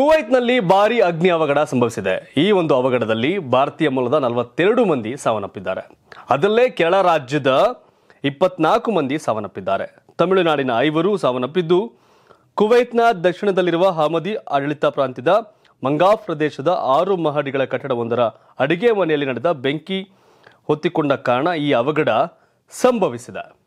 ಕುವೈತ್ನಲ್ಲಿ ಭಾರಿ ಅಗ್ನಿ ಅವಘಡ ಸಂಭವಿಸಿದೆ ಈ ಒಂದು ಅವಘಡದಲ್ಲಿ ಭಾರತೀಯ ಮೂಲದ ನಲವತ್ತೆರಡು ಮಂದಿ ಸಾವನ್ನಪ್ಪಿದ್ದಾರೆ ಅದರಲ್ಲೇ ಕೆಳ ರಾಜ್ಯದ ಇಪ್ಪತ್ನಾಲ್ಕು ಮಂದಿ ಸಾವನ್ನಪ್ಪಿದ್ದಾರೆ ತಮಿಳುನಾಡಿನ ಐವರು ಸಾವನ್ನಪ್ಪಿದ್ದು ಕುವೈತ್ನ ದಕ್ಷಿಣದಲ್ಲಿರುವ ಹಮದಿ ಆಡಳಿತ ಪ್ರಾಂತ್ಯದ ಮಂಗಾ ಪ್ರದೇಶದ ಆರು ಮಹಡಿಗಳ ಕಟ್ಟಡವೊಂದರ ಅಡಿಗೆ ಮನೆಯಲ್ಲಿ ನಡೆದ ಬೆಂಕಿ ಹೊತ್ತಿಕೊಂಡ ಕಾರಣ ಈ ಅವಘಡ ಸಂಭವಿಸಿದೆ